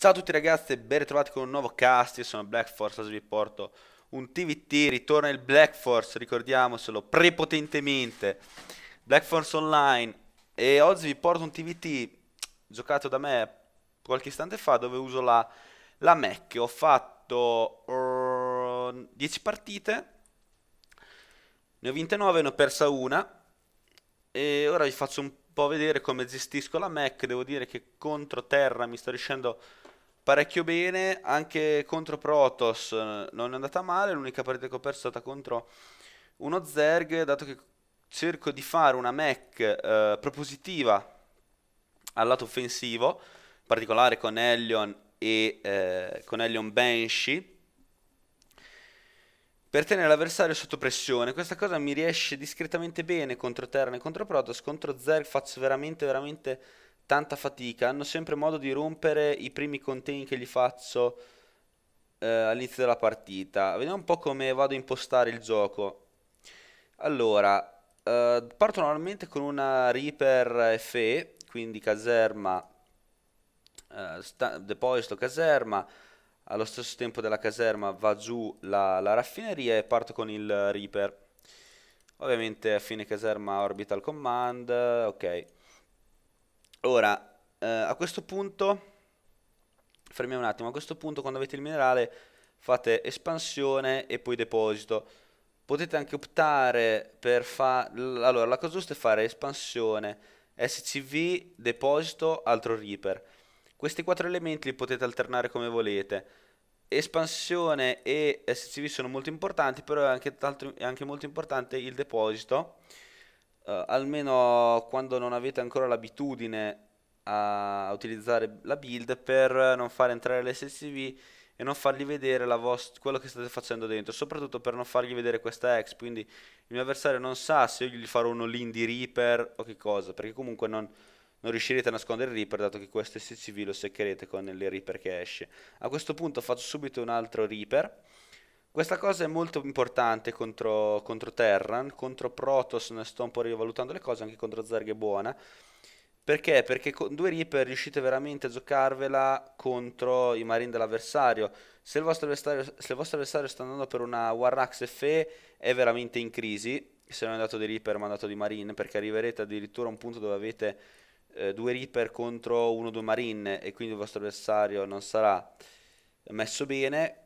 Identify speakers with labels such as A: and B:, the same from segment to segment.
A: Ciao a tutti ragazzi e ben ritrovati con un nuovo cast, io sono Black Force, oggi vi porto un TVT, ritorna il Black Force, ricordiamocelo prepotentemente, Black Force Online e oggi vi porto un TVT giocato da me qualche istante fa dove uso la, la Mac, ho fatto uh, 10 partite, ne ho vinte 9, ne ho persa una e ora vi faccio un po' vedere come gestisco la Mac, devo dire che contro terra mi sto riuscendo parecchio bene, anche contro Protoss eh, non è andata male, l'unica partita che ho perso è stata contro uno Zerg, dato che cerco di fare una mech eh, propositiva al lato offensivo, in particolare con Elion e eh, con Elion Banshee, per tenere l'avversario sotto pressione. Questa cosa mi riesce discretamente bene contro Terran e contro Protoss, contro Zerg faccio veramente, veramente tanta fatica, hanno sempre modo di rompere i primi contegni che gli faccio eh, all'inizio della partita. Vediamo un po' come vado a impostare il gioco. Allora, eh, parto normalmente con una Reaper FE, quindi caserma, eh, deposito caserma, allo stesso tempo della caserma va giù la, la raffineria e parto con il Reaper. Ovviamente a fine caserma orbital command, ok. Ora, eh, a questo punto, fermiamo un attimo, a questo punto quando avete il minerale fate espansione e poi deposito. Potete anche optare per fare... Allora, la cosa giusta è fare espansione, SCV, deposito, altro reaper. Questi quattro elementi li potete alternare come volete. Espansione e SCV sono molto importanti, però è anche, è anche molto importante il deposito eh, almeno quando non avete ancora l'abitudine a utilizzare la build per non far entrare l'SCV e non fargli vedere quello che state facendo dentro, soprattutto per non fargli vedere questa ex, quindi il mio avversario non sa se io gli farò uno lean di Reaper o che cosa, perché comunque non, non riuscirete a nascondere il Reaper dato che questo SCV lo seccherete con il Reaper che esce. A questo punto faccio subito un altro Reaper questa cosa è molto importante contro, contro Terran, contro Protoss ne sto un po' rivalutando le cose, anche contro Zerg è buona. Perché? Perché con due Reaper riuscite veramente a giocarvela contro i marine dell'avversario. Se, se, il vostro avversario sta andando per una Warrax FE è veramente in crisi. Se non è andato di Reaper ma è andato di Marine perché arriverete addirittura a un punto dove avete eh, due Reaper contro uno o due Marine e quindi il vostro avversario non sarà messo bene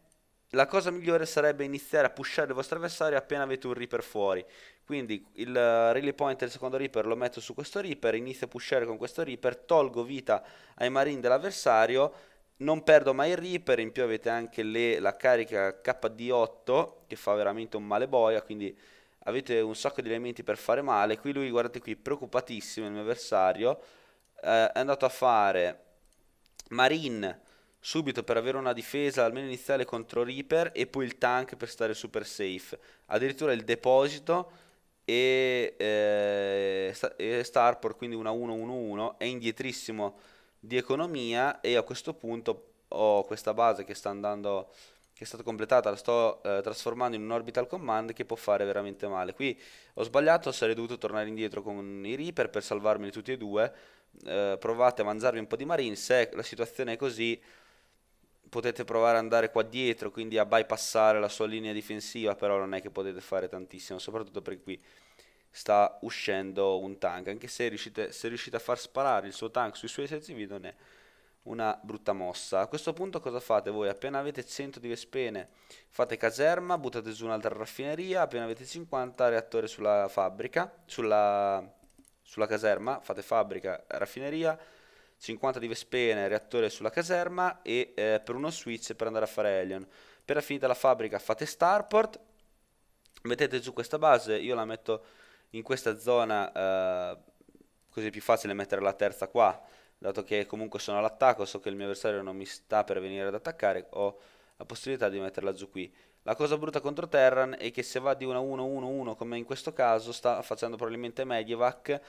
A: la cosa migliore sarebbe iniziare a pushare il vostro avversario appena avete un Reaper fuori. Quindi il eh, Rally Point del secondo Reaper lo metto su questo Reaper, inizio a pushare con questo Reaper, tolgo vita ai Marine dell'avversario, non perdo mai il Reaper, in più avete anche le, la carica KD8 che fa veramente un male boia, quindi avete un sacco di elementi per fare male. Qui lui, guardate qui, preoccupatissimo il mio avversario, eh, è andato a fare Marine subito per avere una difesa almeno iniziale contro Reaper e poi il tank per stare super safe. Addirittura il deposito e, eh, Starport, quindi una 1-1-1, è indietrissimo di economia e a questo punto ho questa base che sta andando che è stata completata, la sto eh, trasformando in un orbital command che può fare veramente male. Qui ho sbagliato, sarei dovuto tornare indietro con i Reaper per salvarmeli tutti e due. Eh, provate a mangiarvi un po' di marine, se la situazione è così potete provare ad andare qua dietro, quindi a bypassare la sua linea difensiva, però non è che potete fare tantissimo, soprattutto perché qui sta uscendo un tank, anche se riuscite, se riuscite a far sparare il suo tank sui suoi SCV non è una brutta mossa. A questo punto cosa fate voi? Appena avete 100 di Vespene fate caserma, buttate su un'altra raffineria, appena avete 50 reattore sulla fabbrica, sulla, sulla caserma, fate fabbrica, raffineria, 50 di Vespene, reattore sulla caserma e eh, per uno switch per andare a fare Per la finita la fabbrica fate Starport, mettete giù questa base, io la metto in questa zona, eh, così è più facile mettere la terza qua, dato che comunque sono all'attacco, so che il mio avversario non mi sta per venire ad attaccare, ho la possibilità di metterla giù qui. La cosa brutta contro Terran è che se va di una 1-1-1 come in questo caso sta facendo probabilmente Medivac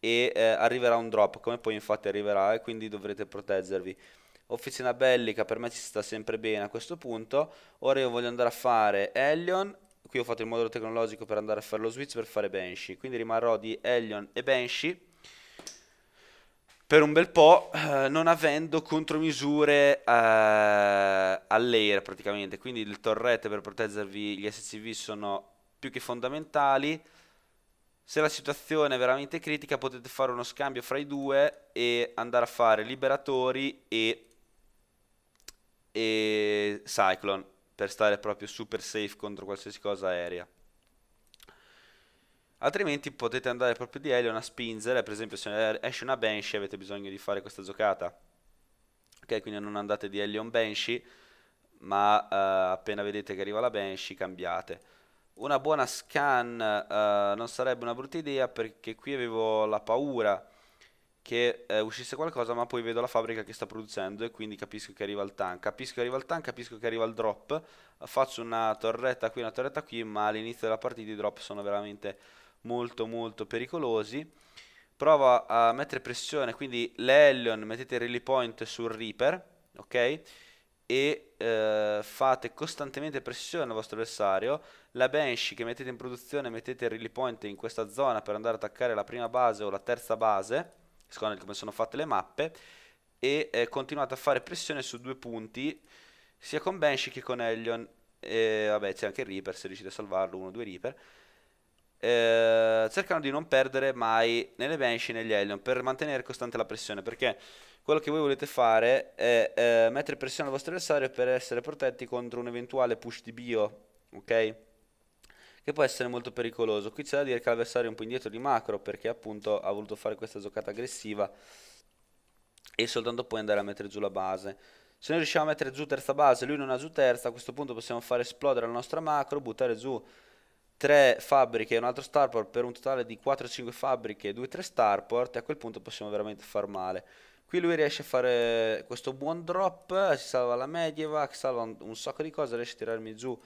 A: e eh, arriverà un drop, come poi infatti arriverà e quindi dovrete proteggervi. Officina bellica per me ci sta sempre bene a questo punto. Ora io voglio andare a fare Elion. Qui ho fatto il modulo tecnologico per andare a fare lo switch per fare Banshee. Quindi rimarrò di Elion e Banshee per un bel po' eh, non avendo contromisure eh, all'air praticamente. Quindi il torrette per proteggervi gli SCV sono più che fondamentali. Se la situazione è veramente critica potete fare uno scambio fra i due e andare a fare Liberatori e, e Cyclone per stare proprio super safe contro qualsiasi cosa aerea. Altrimenti potete andare proprio di Helion a spingere, per esempio se esce una Banshee avete bisogno di fare questa giocata. Ok, quindi non andate di Helion Banshee, ma eh, appena vedete che arriva la Banshee cambiate una buona scan eh, non sarebbe una brutta idea perché qui avevo la paura che eh, uscisse qualcosa ma poi vedo la fabbrica che sta producendo e quindi capisco che arriva il tank capisco che arriva il tank, capisco che arriva il drop faccio una torretta qui, una torretta qui ma all'inizio della partita i drop sono veramente molto molto pericolosi prova a mettere pressione quindi l'Ellion, mettete il rally point sul Reaper ok? e eh, fate costantemente pressione al vostro avversario la Banshee che mettete in produzione, mettete il Riley Point in questa zona per andare ad attaccare la prima base o la terza base, secondo come sono fatte le mappe, e eh, continuate a fare pressione su due punti, sia con Banshee che con Elion, e vabbè c'è anche il Reaper se riuscite a salvarlo, uno o due Reaper, eh, cercando di non perdere mai nelle Banshee e negli Elion per mantenere costante la pressione, perché quello che voi volete fare è eh, mettere pressione al vostro avversario per essere protetti contro un eventuale push di bio, ok? che può essere molto pericoloso. Qui c'è da dire che l'avversario è un po' indietro di macro perché appunto ha voluto fare questa giocata aggressiva e soltanto poi andare a mettere giù la base. Se noi riusciamo a mettere giù terza base, lui non ha giù terza, a questo punto possiamo far esplodere la nostra macro, buttare giù tre fabbriche e un altro starport per un totale di 4-5 fabbriche e 2-3 starport e a quel punto possiamo veramente far male. Qui lui riesce a fare questo buon drop, si salva la medievac, salva un, un sacco di cose, riesce a tirarmi giù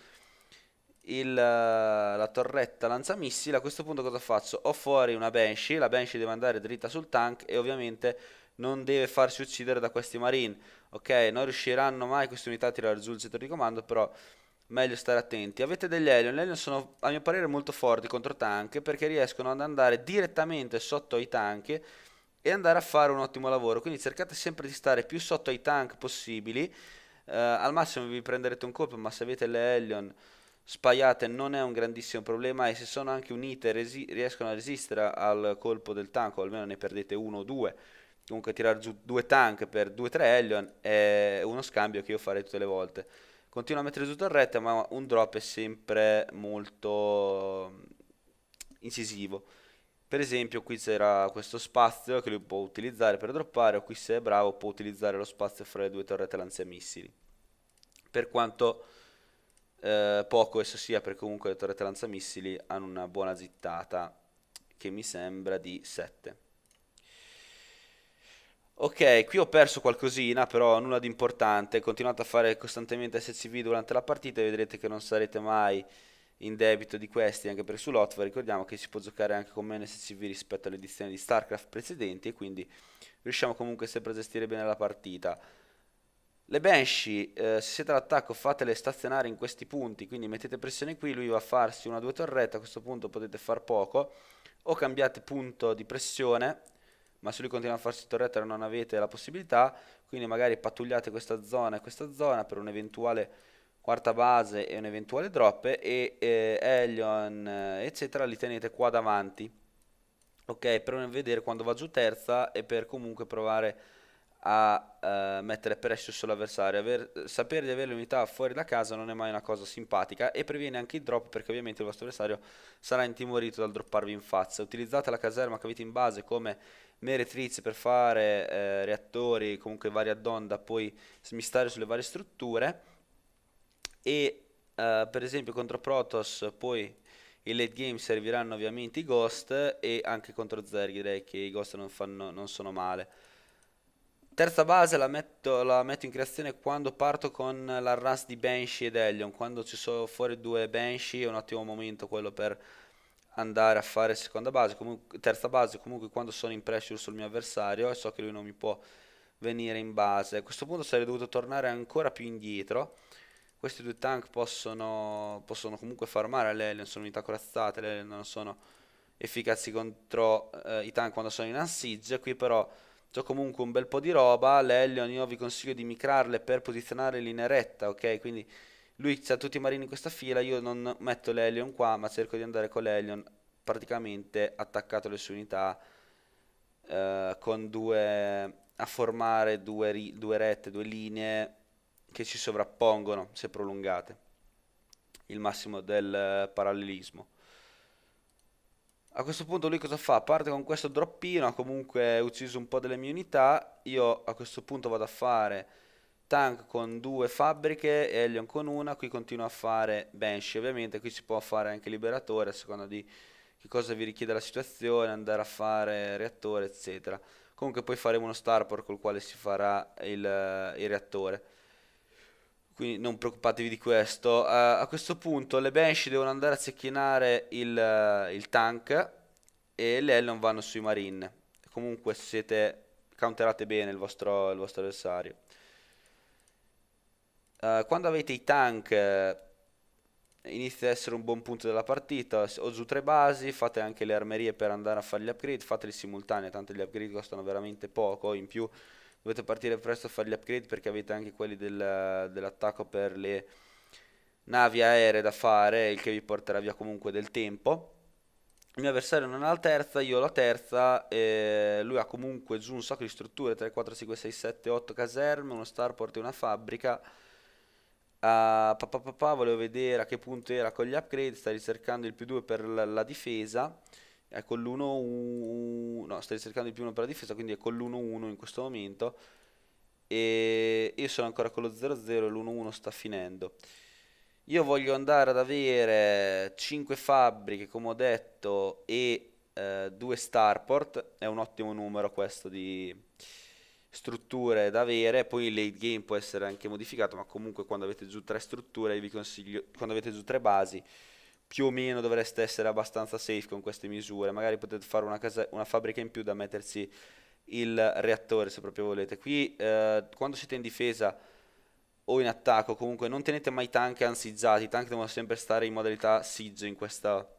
A: il, eh, la torretta lanzamissile. A questo punto cosa faccio? Ho fuori una Banshee, la Banshee deve andare dritta sul tank e ovviamente non deve farsi uccidere da questi marine. Ok, non riusciranno mai queste unità a tirare giù il settore di comando, però meglio stare attenti. Avete degli Helion, gli Helion sono a mio parere molto forti contro tank perché riescono ad andare direttamente sotto ai tank e andare a fare un ottimo lavoro. Quindi cercate sempre di stare più sotto ai tank possibili. Uh, al massimo vi prenderete un colpo, ma se avete le Helion spaiate non è un grandissimo problema e se sono anche unite riescono a resistere al colpo del tank o almeno ne perdete uno o due comunque tirare giù due tank per 2-3 Helion è uno scambio che io farei tutte le volte continuo a mettere giù torrette ma un drop è sempre molto incisivo per esempio qui c'era questo spazio che lui può utilizzare per droppare o qui se è bravo può utilizzare lo spazio fra le due torrette lanciamissili per quanto eh, poco esso sia perché comunque le torrette lanzamissili hanno una buona zittata che mi sembra di 7. Ok, qui ho perso qualcosina, però nulla di importante. Continuate a fare costantemente SCV durante la partita e vedrete che non sarete mai in debito di questi, anche perché su Lotva ricordiamo che si può giocare anche con meno SCV rispetto alle edizioni di StarCraft precedenti e quindi riusciamo comunque sempre a gestire bene la partita. Le Banshee, eh, se siete all'attacco fatele stazionare in questi punti, quindi mettete pressione qui, lui va a farsi una due torrette, a questo punto potete far poco, o cambiate punto di pressione, ma se lui continua a farsi torretta non avete la possibilità, quindi magari pattugliate questa zona e questa zona per un'eventuale quarta base e un'eventuale drop, e eh, Elion eh, eccetera li tenete qua davanti, ok, per vedere quando va giù terza e per comunque provare a eh, mettere pressure sull'avversario. Aver, sapere di avere le unità fuori da casa non è mai una cosa simpatica e previene anche il drop perché ovviamente il vostro avversario sarà intimorito dal dropparvi in faccia. Utilizzate la caserma che avete in base come meretrice per fare eh, reattori, comunque vari add-on da poi smistare sulle varie strutture e eh, per esempio contro Protoss poi in late game serviranno ovviamente i ghost e anche contro Zerg direi che i ghost non, fanno, non sono male. Terza base la metto, la metto, in creazione quando parto con la Rust di Banshee ed Elion. Quando ci sono fuori due Banshee è un ottimo momento quello per andare a fare seconda base. Comunque, terza base comunque quando sono in pressure sul mio avversario e so che lui non mi può venire in base. A questo punto sarei dovuto tornare ancora più indietro. Questi due tank possono, possono comunque farmare l'Elion, sono unità corazzate, l'Elion non sono efficaci contro eh, i tank quando sono in Unsiege. Qui però ho comunque un bel po' di roba, l'Elion io vi consiglio di micrarle per posizionare in linea retta, ok? Quindi lui c'ha tutti i marini in questa fila, io non metto l'Elion qua, ma cerco di andare con l'Elion praticamente attaccato alle sue unità eh, con due a formare due, ri, due rette, due linee che si sovrappongono se prolungate. Il massimo del parallelismo. A questo punto lui cosa fa? Parte con questo droppino, ha comunque ucciso un po' delle mie unità. Io a questo punto vado a fare tank con due fabbriche e Elion con una. Qui continuo a fare Banshee, ovviamente. Qui si può fare anche Liberatore a seconda di che cosa vi richiede la situazione, andare a fare reattore, eccetera. Comunque poi faremo uno starport col quale si farà il, eh, il reattore quindi non preoccupatevi di questo. Uh, a questo punto le Banshee devono andare a secchinare il, uh, il tank e le Elon vanno sui Marine. Comunque siete counterate bene il vostro, il vostro avversario. Uh, quando avete i tank inizia ad essere un buon punto della partita. Ho giù tre basi, fate anche le armerie per andare a fare gli upgrade, fateli simultanei, tanto gli upgrade costano veramente poco, in più dovete partire presto a fare gli upgrade perché avete anche quelli del, dell'attacco per le navi aeree da fare, il che vi porterà via comunque del tempo. Il mio avversario non ha la terza, io ho la terza, lui ha comunque giù un sacco di strutture, 3, 4, 5, 6, 7, 8 caserme, uno starport e una fabbrica. Uh, ah, papà, papà, volevo vedere a che punto era con gli upgrade, sta ricercando il più 2 per la, la difesa è con l'1-1, no, stai cercando di più un'opera di difesa, quindi è con l'1-1 in questo momento. E io sono ancora con lo 0-0 e l'1-1 sta finendo. Io voglio andare ad avere 5 fabbriche, come ho detto, e eh, 2 starport. È un ottimo numero questo di strutture da avere. Poi il late game può essere anche modificato, ma comunque quando avete giù 3 strutture, vi consiglio, quando avete giù 3 basi, più o meno dovreste essere abbastanza safe con queste misure, magari potete fare una, casa, una fabbrica in più da mettersi il reattore se proprio volete. Qui eh, quando siete in difesa o in attacco comunque non tenete mai tank ansizzati, i tank devono sempre stare in modalità siege in, questa,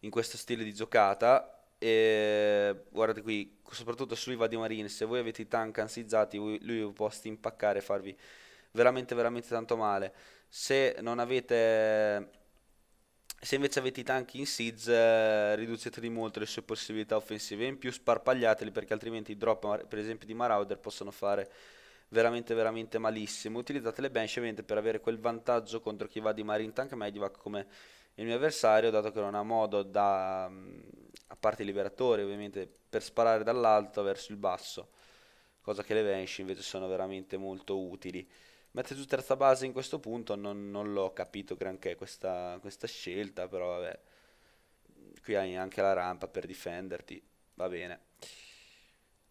A: in questo stile di giocata. E guardate qui, soprattutto sui Vadi se voi avete i tank ansizzati lui, può impaccare e farvi veramente veramente tanto male. Se non avete se invece avete i tanchi in Siege, eh, riducete di molto le sue possibilità offensive in più, sparpagliateli perché altrimenti i drop, per esempio, di Marauder possono fare veramente veramente malissimo. Utilizzate le bench ovviamente per avere quel vantaggio contro chi va di Marine Tank Medivac come il mio avversario, dato che non ha modo da, mm, a parte i liberatori ovviamente, per sparare dall'alto verso il basso, cosa che le bench invece sono veramente molto utili. Mette su terza base in questo punto, non, non l'ho capito granché questa, questa scelta, però vabbè. Qui hai anche la rampa per difenderti, va bene.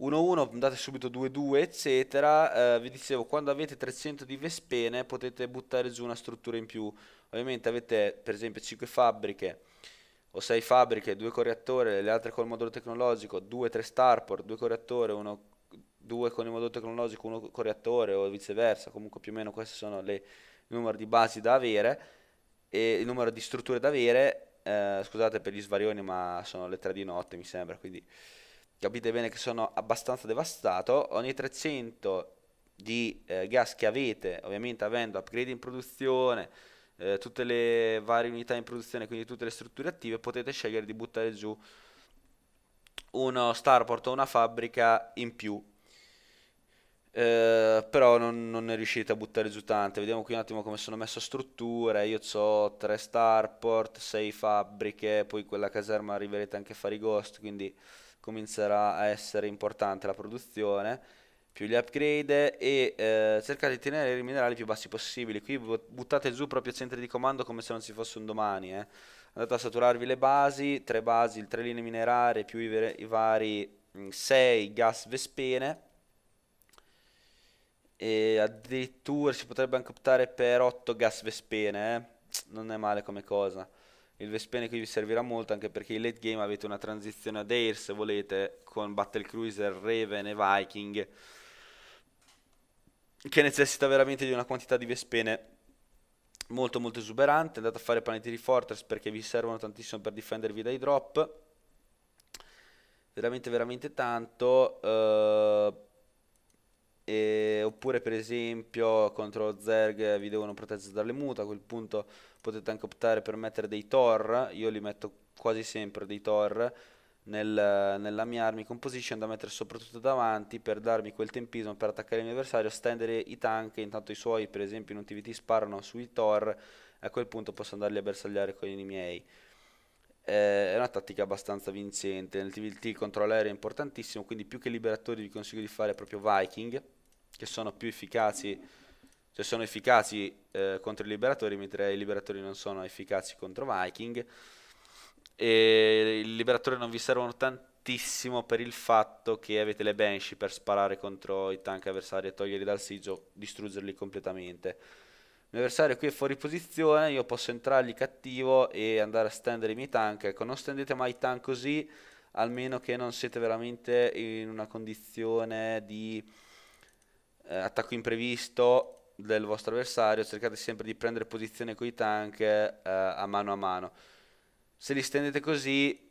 A: 1-1, andate subito 2-2, eccetera. Eh, vi dicevo, quando avete 300 di Vespene potete buttare giù una struttura in più. Ovviamente avete per esempio 5 fabbriche o 6 fabbriche, 2 correttore le altre col modulo tecnologico, 2-3 starport, 2 correttore 1 due con il modulo tecnologico, uno con il reattore o viceversa, comunque più o meno questi sono le, il numero di basi da avere e il numero di strutture da avere, eh, scusate per gli svarioni ma sono le 3 di notte mi sembra, quindi capite bene che sono abbastanza devastato, ogni 300 di eh, gas che avete, ovviamente avendo upgrade in produzione, eh, tutte le varie unità in produzione, quindi tutte le strutture attive, potete scegliere di buttare giù uno starport o una fabbrica in più eh, però non, non, è riuscita a buttare giù tante. Vediamo qui un attimo come sono messo strutture. Io ho tre starport, sei fabbriche, poi quella caserma arriverete anche a fare i ghost, quindi comincerà a essere importante la produzione più gli upgrade e eh, cercate di tenere i minerali più bassi possibili qui buttate giù proprio centri di comando come se non ci fosse un domani eh. andate a saturarvi le basi, tre basi, tre linee minerarie più i, i vari 6 mm, gas vespene e addirittura si potrebbe anche optare per 8 gas Vespene, eh? non è male come cosa. Il Vespene qui vi servirà molto anche perché in late game avete una transizione ad Air se volete con Battlecruiser, Raven e Viking che necessita veramente di una quantità di Vespene molto molto esuberante. Andate a fare panettieri Fortress perché vi servono tantissimo per difendervi dai drop veramente veramente tanto uh, e, oppure per esempio contro lo Zerg vi devono proteggere dalle mute, a quel punto potete anche optare per mettere dei Thor, io li metto quasi sempre dei Thor nel, nella mia army composition da mettere soprattutto davanti per darmi quel tempismo per attaccare il mio avversario, stendere i tank, intanto i suoi per esempio in un TVT sparano sui Thor, a quel punto posso andarli a bersagliare con i miei eh, è una tattica abbastanza vincente. Nel TVT il controllo aereo è importantissimo, quindi più che liberatori vi consiglio di fare proprio Viking, che sono più efficaci, cioè sono efficaci eh, contro i liberatori, mentre i liberatori non sono efficaci contro Viking. E i liberatori non vi servono tantissimo per il fatto che avete le Banshee per sparare contro i tank avversari e toglierli dal siggio, distruggerli completamente. Il mio avversario qui è fuori posizione, io posso entrargli cattivo e andare a stendere i miei tank. Ecco, non stendete mai i tank così, almeno che non siete veramente in una condizione di eh, attacco imprevisto del vostro avversario, cercate sempre di prendere posizione con i tank eh, a mano a mano. Se li stendete così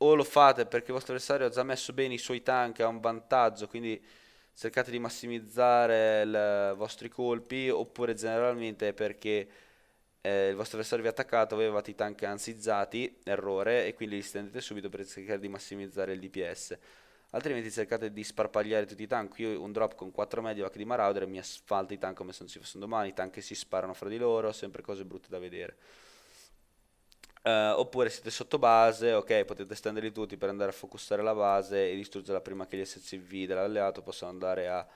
A: o lo fate perché il vostro avversario ha già messo bene i suoi tank, ha un vantaggio, quindi cercate di massimizzare i vostri colpi, oppure generalmente perché eh, il vostro avversario vi ha attaccato, voi avevate i tank ansizzati, errore, e quindi li stendete subito per cercare di massimizzare il DPS altrimenti cercate di sparpagliare tutti i tank. Io un drop con 4 medivac di Marauder mi asfalta i tank come se non ci fossero domani, i tank si sparano fra di loro, sempre cose brutte da vedere. Uh, oppure siete sotto base, ok, potete stenderli tutti per andare a focussare la base e distruggerla prima che gli SCV dell'alleato possano andare a,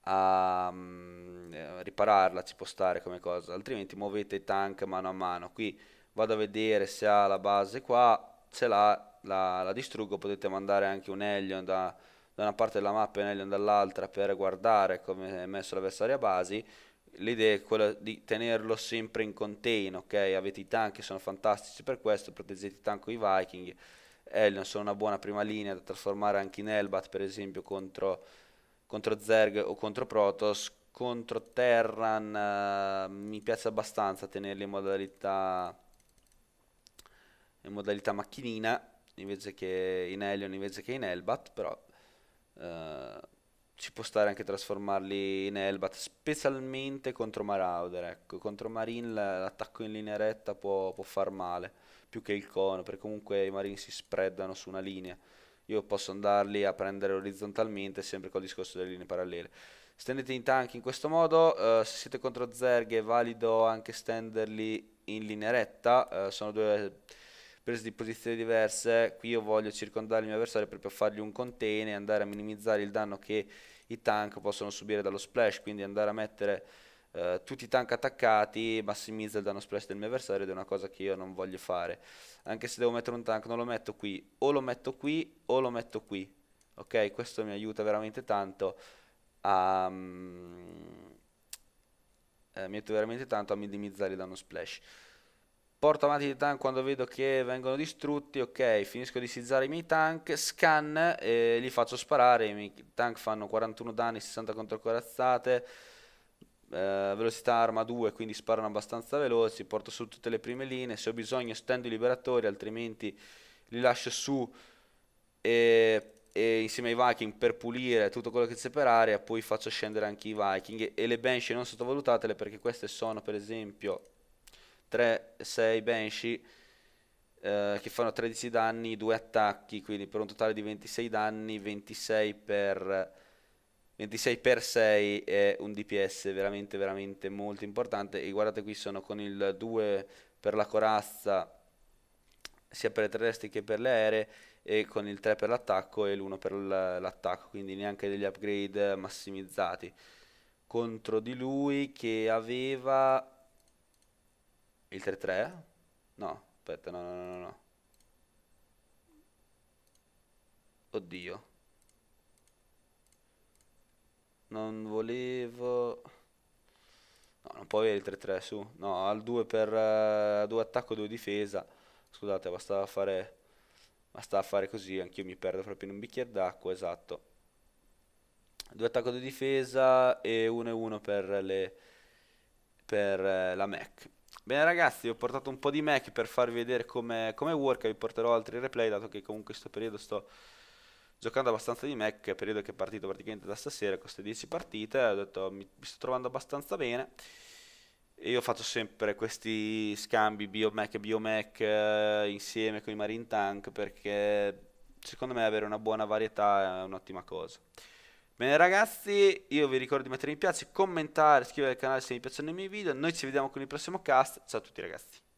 A: a, a mm, eh, ripararla, ci può stare come cosa, altrimenti muovete i tank mano a mano. Qui vado a vedere se ha la base qua, ce l'ha, la, la distruggo, potete mandare anche un Helion da, da una parte della mappa e un Helion dall'altra per guardare come è messo l'avversario a basi. L'idea è quella di tenerlo sempre in contain, ok? Avete i tank che sono fantastici per questo, proteggete i tank con i Viking. Helion sono una buona prima linea da trasformare anche in Elbat, per esempio, contro, contro Zerg o contro Protoss. Contro Terran uh, mi piace abbastanza tenerli in modalità, in modalità macchinina invece che in Helion invece che in Elbat, però eh, ci può stare anche trasformarli in Elbat, specialmente contro Marauder, ecco, contro Marin l'attacco in linea retta può, può far male, più che il cono, perché comunque i Marin si spreadano su una linea, io posso andarli a prendere orizzontalmente sempre col discorso delle linee parallele. Stendete in tank in questo modo, eh, se siete contro Zerg è valido anche stenderli in linea retta, eh, sono due prese di posizioni diverse, qui io voglio circondare il mio avversario per fargli un contain e andare a minimizzare il danno che i tank possono subire dallo splash, quindi andare a mettere eh, tutti i tank attaccati massimizza il danno splash del mio avversario ed è una cosa che io non voglio fare. Anche se devo mettere un tank non lo metto qui, o lo metto qui o lo metto qui, ok? Questo mi aiuta veramente tanto a... Um, eh, mi aiuta veramente tanto a minimizzare il danno splash porto avanti i tank quando vedo che vengono distrutti, ok, finisco di sizzare i miei tank, scan e li faccio sparare, i miei tank fanno 41 danni, 60 contro corazzate, eh, velocità arma 2, quindi sparano abbastanza veloci, porto su tutte le prime linee, se ho bisogno stendo i liberatori, altrimenti li lascio su e, e insieme ai Viking per pulire tutto quello che c'è per aria, poi faccio scendere anche i Viking e le bench non sottovalutatele perché queste sono per esempio 3, 6 Banshee eh, che fanno 13 danni, 2 attacchi, quindi per un totale di 26 danni, 26 per, 26 per 6 è un DPS veramente veramente molto importante e guardate qui sono con il 2 per la corazza sia per le terrestri che per le aeree e con il 3 per l'attacco e l'1 per l'attacco, quindi neanche degli upgrade massimizzati. Contro di lui che aveva il 3-3? No, aspetta, no, no, no, no. Oddio. Non volevo... No, non può avere il 3-3 su. No, al 2 per... Uh, eh, 2 attacco, 2 difesa. Scusate, bastava fare... Bastava fare così, anch'io mi perdo proprio in un bicchiere d'acqua, esatto. 2 attacco, 2 difesa e 1-1 per le... Per uh, la mech. Bene ragazzi, ho portato un po' di Mac per farvi vedere come, come work, vi porterò altri replay, dato che comunque in questo periodo sto giocando abbastanza di Mac, periodo che è partito praticamente da stasera, queste 10 partite, ho detto mi, mi sto trovando abbastanza bene. E io faccio sempre questi scambi BioMac e BioMac eh, insieme con i Marine Tank perché secondo me avere una buona varietà è un'ottima cosa. Bene ragazzi, io vi ricordo di mettere mi piace, commentare, iscrivervi al canale se vi piacciono i miei video. Noi ci vediamo con il prossimo cast. Ciao a tutti ragazzi.